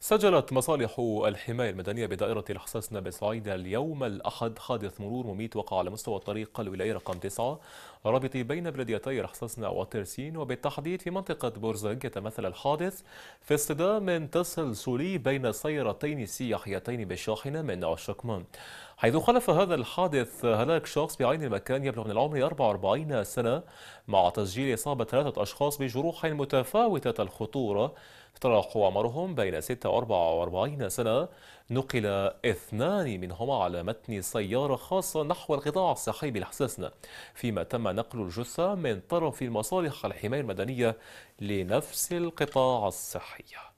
سجلت مصالح الحماية المدنية بدائرة الحصاصنة بصعيد اليوم الأحد حادث مرور مميت وقع على مستوى الطريق الولاية رقم 9 الرابط بين بلديتي رحصصنة وترسين وبالتحديد في منطقة بورزنج يتمثل الحادث في اصطدام تصل سولي بين سيارتين سياحيتين بالشاحنة من نوع الشكمان حيث خلف هذا الحادث هلاك شخص بعين المكان يبلغ من العمر 44 سنة مع تسجيل إصابة ثلاثة أشخاص بجروح متفاوتة الخطورة تراوح عمرهم بين 6 و 44 سنة نقل اثنان منهما على متن سيارة خاصة نحو القطاع الصحي بالحسسنة فيما تم تم نقل الجثة من طرف مصالح الحماية المدنية لنفس القطاع الصحي